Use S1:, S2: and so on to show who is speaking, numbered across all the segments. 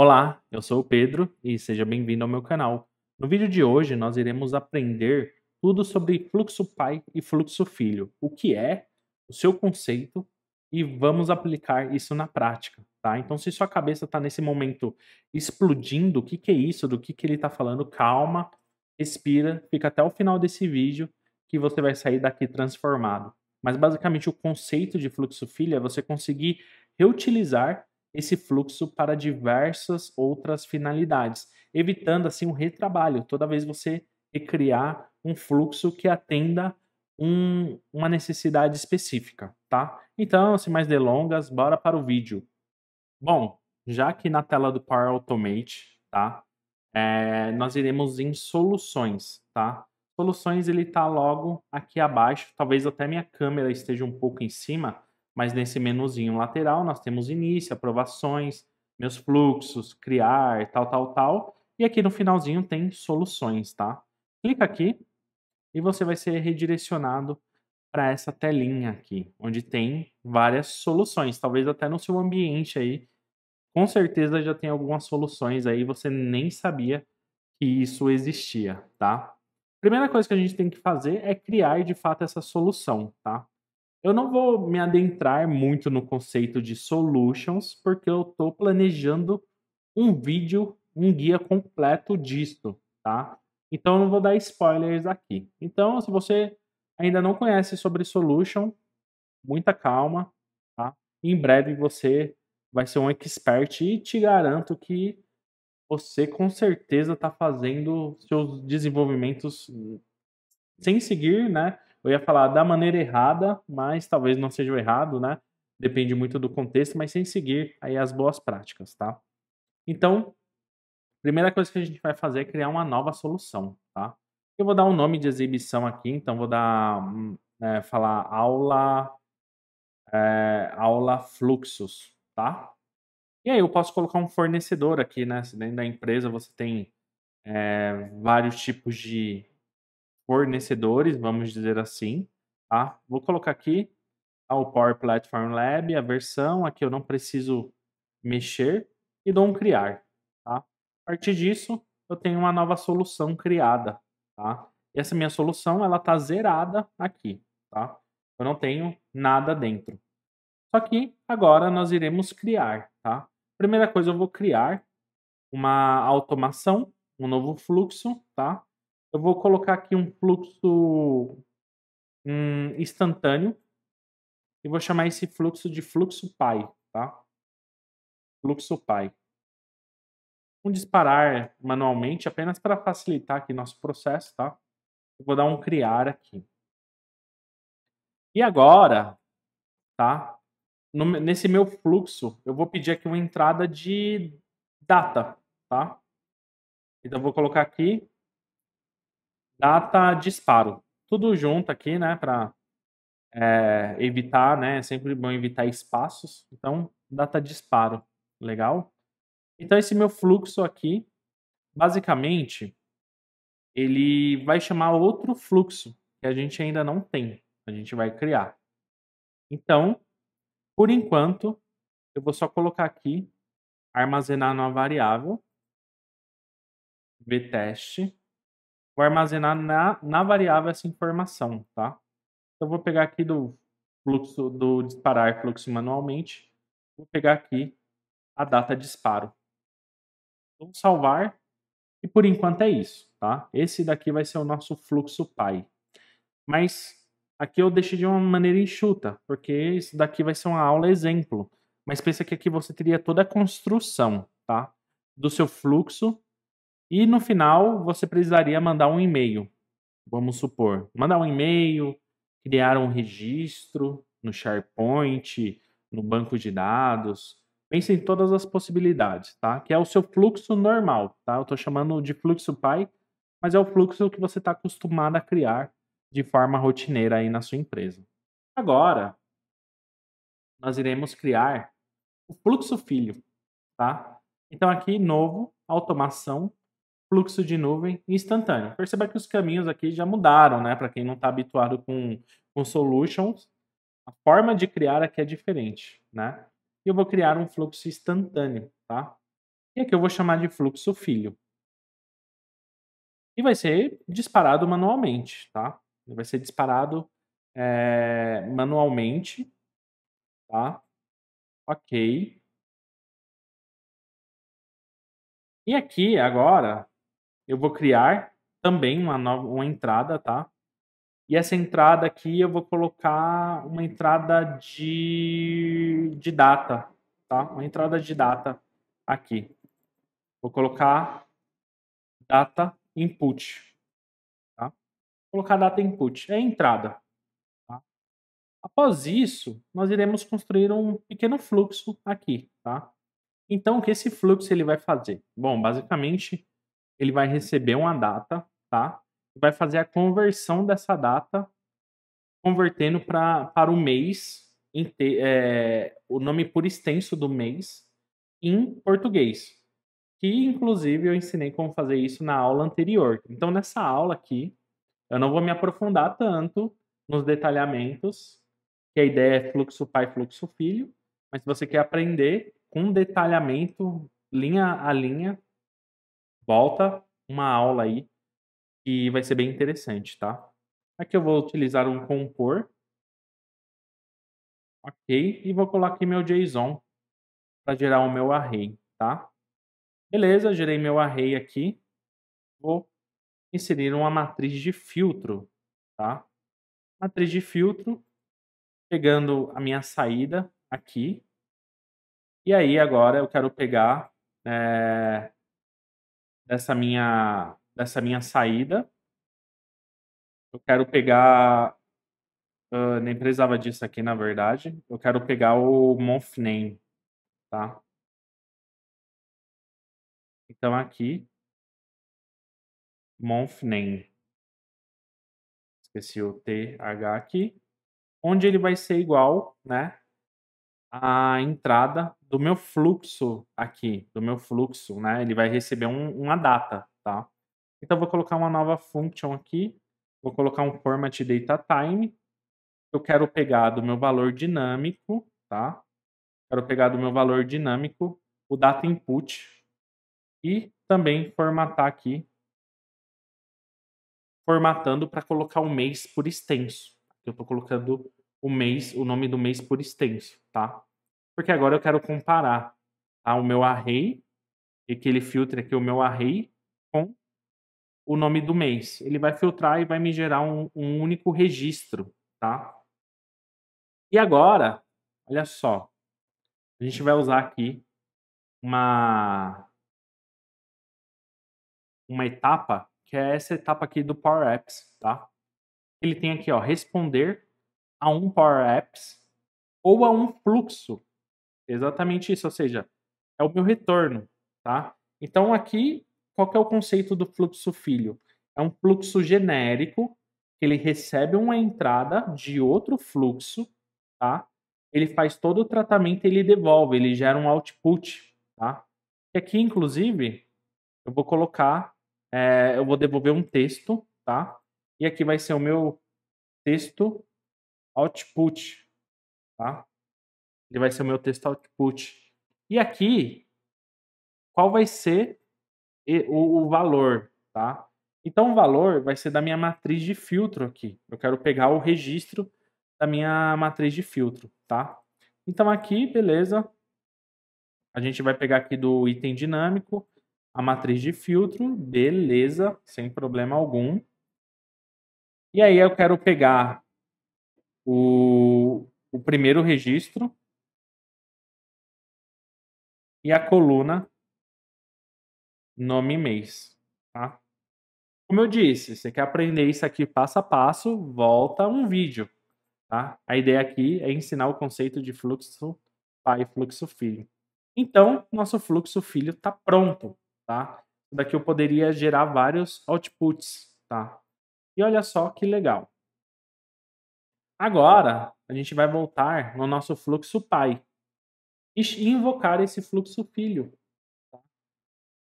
S1: Olá, eu sou o Pedro e seja bem-vindo ao meu canal. No vídeo de hoje nós iremos aprender tudo sobre fluxo pai e fluxo filho, o que é, o seu conceito e vamos aplicar isso na prática, tá? Então se sua cabeça está nesse momento explodindo, o que, que é isso, do que, que ele está falando, calma, respira, fica até o final desse vídeo que você vai sair daqui transformado. Mas basicamente o conceito de fluxo filho é você conseguir reutilizar esse fluxo para diversas outras finalidades, evitando assim o um retrabalho. Toda vez você recriar um fluxo que atenda um, uma necessidade específica, tá? Então, sem mais delongas, bora para o vídeo. Bom, já que na tela do Power Automate, tá? É, nós iremos em soluções, tá? Soluções ele está logo aqui abaixo, talvez até minha câmera esteja um pouco em cima, mas nesse menuzinho lateral nós temos início, aprovações, meus fluxos, criar, tal, tal, tal. E aqui no finalzinho tem soluções, tá? Clica aqui e você vai ser redirecionado para essa telinha aqui, onde tem várias soluções, talvez até no seu ambiente aí. Com certeza já tem algumas soluções aí, você nem sabia que isso existia, tá? Primeira coisa que a gente tem que fazer é criar de fato essa solução, tá? Eu não vou me adentrar muito no conceito de solutions, porque eu estou planejando um vídeo, um guia completo disto, tá? Então eu não vou dar spoilers aqui. Então, se você ainda não conhece sobre solution, muita calma, tá? Em breve você vai ser um expert e te garanto que você com certeza está fazendo seus desenvolvimentos sem seguir, né? eu ia falar da maneira errada, mas talvez não seja o errado, né? Depende muito do contexto, mas sem seguir aí as boas práticas, tá? Então, primeira coisa que a gente vai fazer é criar uma nova solução, tá? Eu vou dar um nome de exibição aqui, então vou dar, hum, é, falar aula, é, aula fluxos, tá? E aí eu posso colocar um fornecedor aqui, né? Dentro da empresa você tem é, vários tipos de fornecedores, vamos dizer assim, tá? Vou colocar aqui o Power Platform Lab, a versão, aqui eu não preciso mexer e dou um criar, tá? A partir disso, eu tenho uma nova solução criada, tá? E essa minha solução, ela tá zerada aqui, tá? Eu não tenho nada dentro. Só que agora nós iremos criar, tá? Primeira coisa, eu vou criar uma automação, um novo fluxo, tá? Eu vou colocar aqui um fluxo um, instantâneo e vou chamar esse fluxo de fluxo pai, tá? Fluxo pai. Um disparar manualmente apenas para facilitar aqui nosso processo, tá? Eu vou dar um criar aqui. E agora, tá? No, nesse meu fluxo, eu vou pedir aqui uma entrada de data, tá? Então eu vou colocar aqui data disparo. Tudo junto aqui, né? Para é, eh, evitar, né? É sempre bom evitar espaços. Então, data disparo. Legal? Então, esse meu fluxo aqui, basicamente, ele vai chamar outro fluxo que a gente ainda não tem. A gente vai criar. Então, por enquanto, eu vou só colocar aqui, armazenar numa variável, vtest, vou armazenar na, na variável essa informação, tá? Então, vou pegar aqui do fluxo, do disparar fluxo manualmente, vou pegar aqui a data disparo. Vou salvar e por enquanto é isso, tá? Esse daqui vai ser o nosso fluxo pai. Mas aqui eu deixei de uma maneira enxuta, porque isso daqui vai ser uma aula exemplo. Mas pensa que aqui você teria toda a construção, tá? Do seu fluxo e no final, você precisaria mandar um e-mail, vamos supor. Mandar um e-mail, criar um registro no SharePoint, no banco de dados. Pense em todas as possibilidades, tá? Que é o seu fluxo normal, tá? Eu estou chamando de fluxo pai, mas é o fluxo que você está acostumado a criar de forma rotineira aí na sua empresa. Agora, nós iremos criar o fluxo filho, tá? Então aqui, novo, automação, fluxo de nuvem instantâneo. Perceba que os caminhos aqui já mudaram, né? Para quem não está habituado com, com solutions, a forma de criar aqui é diferente, né? E eu vou criar um fluxo instantâneo, tá? E aqui eu vou chamar de fluxo filho. E vai ser disparado
S2: manualmente, tá? Ele vai ser disparado é, manualmente, tá? Ok. E aqui, agora, eu vou criar também uma nova uma
S1: entrada, tá? E essa entrada aqui eu vou colocar uma entrada de, de data, tá? Uma entrada de data aqui. Vou colocar data input. Tá? Vou colocar data input, é a entrada. Tá? Após isso, nós iremos construir um pequeno fluxo aqui, tá? Então, o que esse fluxo ele vai fazer? Bom, basicamente, ele vai receber uma data, tá? Vai fazer a conversão dessa data, convertendo pra, para o mês, te, é, o nome por extenso do mês, em português. Que, inclusive, eu ensinei como fazer isso na aula anterior. Então, nessa aula aqui, eu não vou me aprofundar tanto nos detalhamentos, que a ideia é fluxo pai, fluxo filho, mas se você quer aprender com detalhamento, linha
S2: a linha, volta uma aula aí que vai ser bem interessante, tá? Aqui eu vou utilizar um compor.
S1: Ok, e vou colar aqui meu JSON para gerar o meu array, tá? Beleza, gerei meu array aqui. Vou inserir uma matriz de filtro, tá? Matriz de filtro, pegando a minha saída aqui. E aí agora eu quero pegar é, dessa minha, dessa minha saída. Eu quero pegar. Uh, nem precisava disso aqui, na verdade.
S2: Eu quero pegar o Monfname, tá? Então aqui. Monfname. Esqueci o TH aqui. Onde ele vai ser igual,
S1: né? a entrada do meu fluxo aqui, do meu fluxo, né? Ele vai receber um, uma data, tá? Então, vou colocar uma nova function aqui, vou colocar um format data time, eu quero pegar do meu valor
S2: dinâmico, tá? Quero pegar do meu valor dinâmico o data input e também formatar aqui,
S1: formatando para colocar o mês por extenso. Eu estou colocando o mês, o nome do mês por extenso, tá? Porque agora eu quero comparar tá? o meu array e que ele filtre aqui o meu array com o nome do mês. Ele vai filtrar e vai me gerar um, um único registro, tá? E agora,
S2: olha só, a gente vai usar aqui uma uma etapa que é essa etapa aqui do Power Apps, tá? Ele tem aqui, ó, responder a um Power Apps
S1: ou a um fluxo. Exatamente isso, ou seja, é o meu retorno, tá? Então aqui, qual é o conceito do fluxo filho? É um fluxo genérico que ele recebe uma entrada de outro fluxo, tá? Ele faz todo o tratamento, ele devolve, ele gera um output, tá? E aqui, inclusive, eu vou colocar, é, eu vou devolver um texto, tá?
S2: E aqui vai ser o meu texto output, tá? Ele vai ser o meu texto output. E aqui, qual
S1: vai ser o, o valor, tá? Então, o valor vai ser da minha matriz de filtro aqui. Eu quero pegar o registro da minha matriz de filtro, tá? Então, aqui, beleza. A gente vai pegar aqui do item dinâmico a matriz de filtro, beleza, sem problema algum.
S2: E aí, eu quero pegar o, o primeiro registro e a coluna nome e mês, tá? Como eu disse, você quer aprender
S1: isso aqui passo a passo, volta um vídeo, tá? A ideia aqui é ensinar o conceito de fluxo pai e fluxo filho. Então, nosso fluxo filho está pronto, tá? Daqui eu poderia gerar vários outputs, tá? E olha só que legal. Agora, a gente vai voltar no nosso fluxo pai e invocar esse fluxo filho. Tá?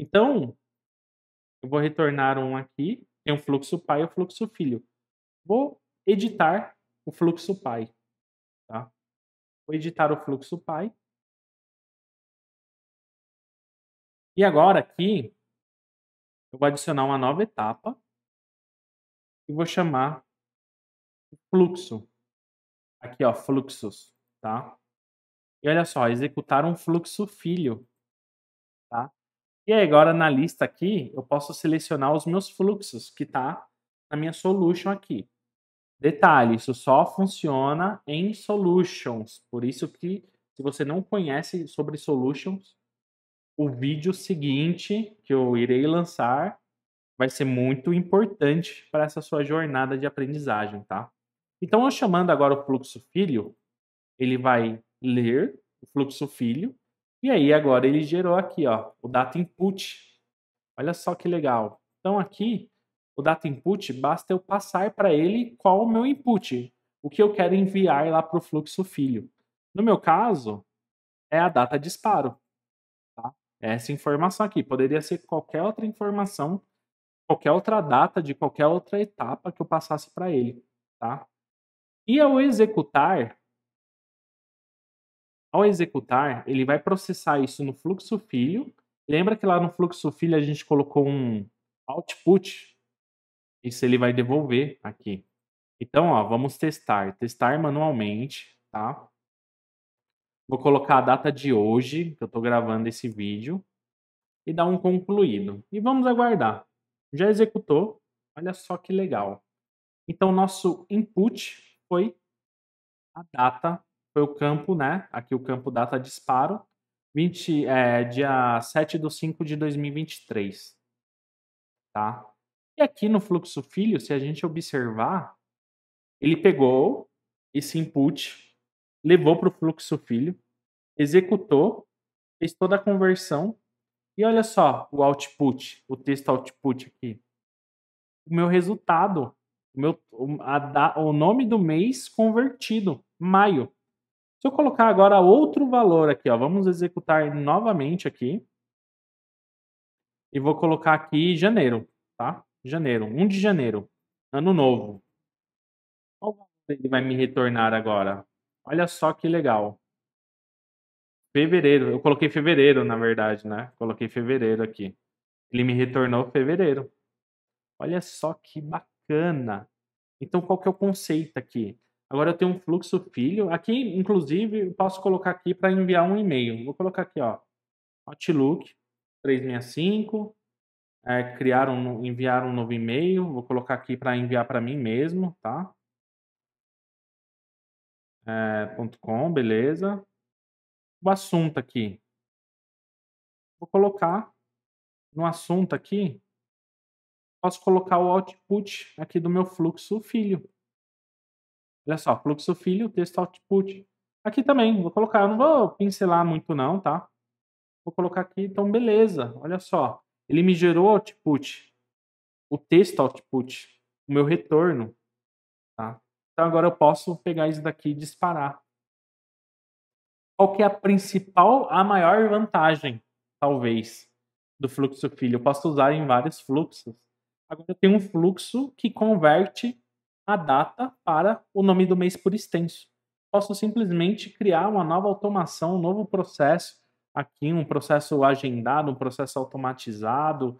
S1: Então, eu vou retornar um aqui, tem um fluxo pai e um fluxo
S2: filho. Vou editar o fluxo pai. Tá? Vou editar o fluxo pai. E agora aqui, eu vou adicionar uma nova etapa e vou chamar fluxo. Aqui, ó, fluxos, tá? E olha só, executar um fluxo filho, tá?
S1: E agora na lista aqui, eu posso selecionar os meus fluxos que tá na minha solution aqui. Detalhe, isso só funciona em solutions, por isso que se você não conhece sobre solutions, o vídeo seguinte que eu irei lançar vai ser muito importante para essa sua jornada de aprendizagem, tá? Então, eu chamando agora o fluxo filho, ele vai ler o fluxo filho, e aí agora ele gerou aqui ó, o data input. Olha só que legal. Então, aqui, o data input, basta eu passar para ele qual o meu input, o que eu quero enviar lá para o fluxo filho. No meu caso, é a data de disparo. Tá? É essa informação aqui poderia ser qualquer outra informação, qualquer outra data de qualquer outra etapa que eu passasse para ele. Tá? E ao executar, ao executar, ele vai processar isso no fluxo filho. Lembra que lá no fluxo filho a gente colocou um output? Isso ele vai devolver aqui. Então, ó, vamos testar. Testar manualmente, tá? Vou colocar a data de hoje, que eu estou gravando esse vídeo, e dar um concluído. E vamos aguardar. Já executou. Olha só que legal. Então, nosso input foi a data, foi o campo, né? Aqui o campo data disparo, 20, é, dia 7 de 5 de 2023. Tá? E aqui no fluxo filho, se a gente observar, ele pegou esse input, levou para o fluxo filho, executou, fez toda a conversão e olha só o output, o texto output aqui. O meu resultado meu, a, o nome do mês convertido, maio. Se eu colocar agora outro valor aqui, ó, vamos executar novamente aqui. E vou colocar aqui janeiro, tá? Janeiro, 1 de janeiro, ano novo. Qual ele vai me retornar agora? Olha só que legal. Fevereiro, eu coloquei fevereiro, na verdade, né? Coloquei fevereiro aqui. Ele me retornou fevereiro. Olha só que bacana bacana. Então, qual que é o conceito aqui? Agora eu tenho um fluxo filho. Aqui, inclusive, eu posso colocar aqui para enviar um e-mail. Vou colocar aqui, ó, Outlook 365, é, criar um, enviar um novo e-mail. Vou colocar aqui para enviar
S2: para mim mesmo, tá? É, .com, beleza. O assunto aqui. Vou colocar no assunto aqui posso colocar o output aqui do meu
S1: fluxo filho. Olha só, fluxo filho, texto output. Aqui também, vou colocar, não vou pincelar muito não, tá? Vou colocar aqui, então beleza, olha só. Ele me gerou output, o texto output, o meu retorno, tá? Então agora eu posso pegar isso daqui e disparar. Qual que é a principal, a maior vantagem, talvez, do fluxo filho? Eu posso usar em vários fluxos. Agora eu tenho um fluxo que converte a data para o nome do mês por extenso. Posso simplesmente criar uma nova automação, um novo processo aqui, um processo agendado, um processo automatizado.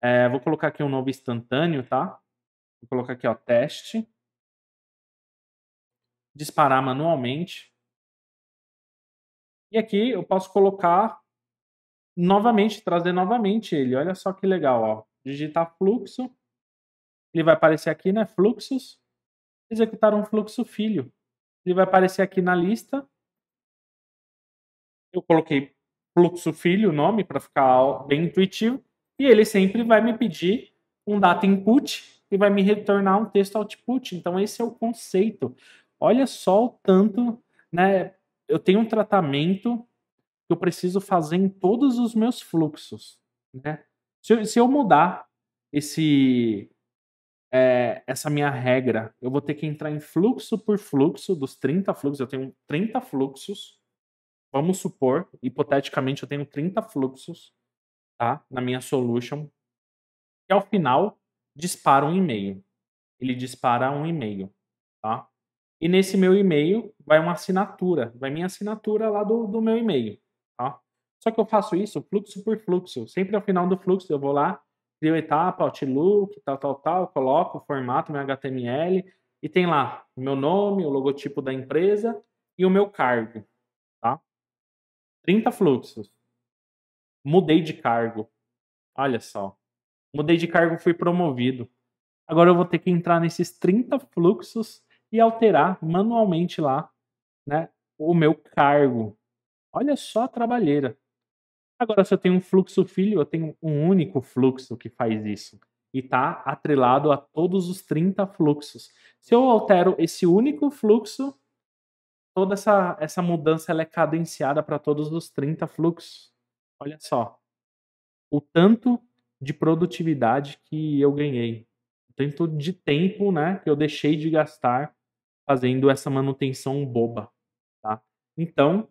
S1: É, vou colocar aqui um novo instantâneo, tá? Vou colocar aqui,
S2: ó, teste. Disparar manualmente. E aqui eu posso colocar novamente, trazer
S1: novamente ele. Olha só que legal, ó digitar fluxo, ele vai aparecer aqui, né? Fluxos, executar um fluxo filho. Ele vai aparecer aqui na lista. Eu coloquei fluxo filho, o nome, para ficar bem intuitivo. E ele sempre vai me pedir um data input e vai me retornar um texto output. Então, esse é o conceito. Olha só o tanto, né? Eu tenho um tratamento que eu preciso fazer em todos os meus fluxos, né? Se eu, se eu mudar esse é, essa minha regra, eu vou ter que entrar em fluxo por fluxo, dos 30 fluxos, eu tenho 30 fluxos, vamos supor, hipoteticamente eu tenho 30 fluxos, tá? Na minha solution, que ao final dispara um e-mail. Ele dispara um e-mail, tá? E nesse meu e-mail vai uma assinatura, vai minha assinatura lá do, do meu e-mail, tá? Só que eu faço isso fluxo por fluxo. Sempre ao final do fluxo eu vou lá, crio etapa, Outlook, tal, tal, tal, coloco o formato, meu HTML, e tem lá o meu nome, o logotipo da empresa e o meu cargo, tá? 30 fluxos. Mudei de cargo. Olha só. Mudei de cargo, fui promovido. Agora eu vou ter que entrar nesses 30 fluxos e alterar manualmente lá, né, o meu cargo. Olha só a trabalheira. Agora, se eu tenho um fluxo filho, eu tenho um único fluxo que faz isso. E está atrelado a todos os 30 fluxos. Se eu altero esse único fluxo, toda essa, essa mudança é cadenciada para todos os 30 fluxos. Olha só. O tanto de produtividade que eu ganhei. O tanto de tempo né, que eu deixei de gastar fazendo essa manutenção boba. Tá? Então,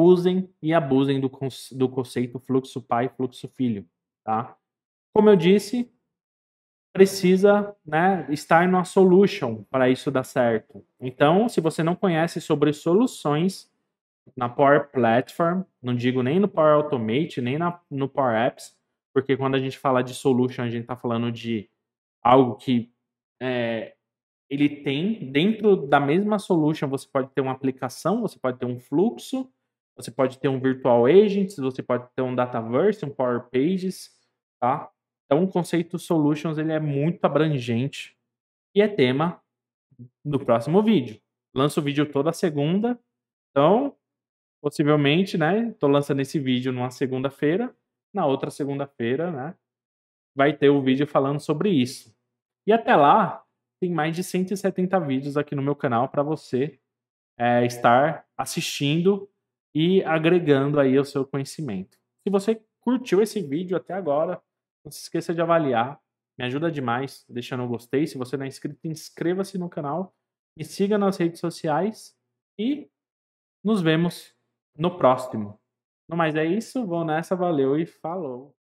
S1: usem e abusem do, do conceito fluxo pai, fluxo filho, tá? Como eu disse, precisa né, estar numa solution para isso dar certo. Então, se você não conhece sobre soluções na Power Platform, não digo nem no Power Automate, nem na, no Power Apps, porque quando a gente fala de solution, a gente está falando de algo que é, ele tem dentro da mesma solution, você pode ter uma aplicação, você pode ter um fluxo, você pode ter um Virtual Agent, você pode ter um Dataverse, um Power Pages, tá? Então, o conceito Solutions ele é muito abrangente e é tema do próximo vídeo. Lanço o vídeo toda segunda, então, possivelmente, né? Estou lançando esse vídeo numa segunda-feira, na outra segunda-feira, né? Vai ter o um vídeo falando sobre isso. E até lá, tem mais de 170 vídeos aqui no meu canal para você é, estar assistindo e agregando aí o seu conhecimento. Se você curtiu esse vídeo até agora, não se esqueça de avaliar, me ajuda demais deixando um gostei. Se você não é inscrito, inscreva-se no canal, me siga nas redes sociais e
S2: nos vemos no próximo. No mais é isso, vou nessa, valeu e falou!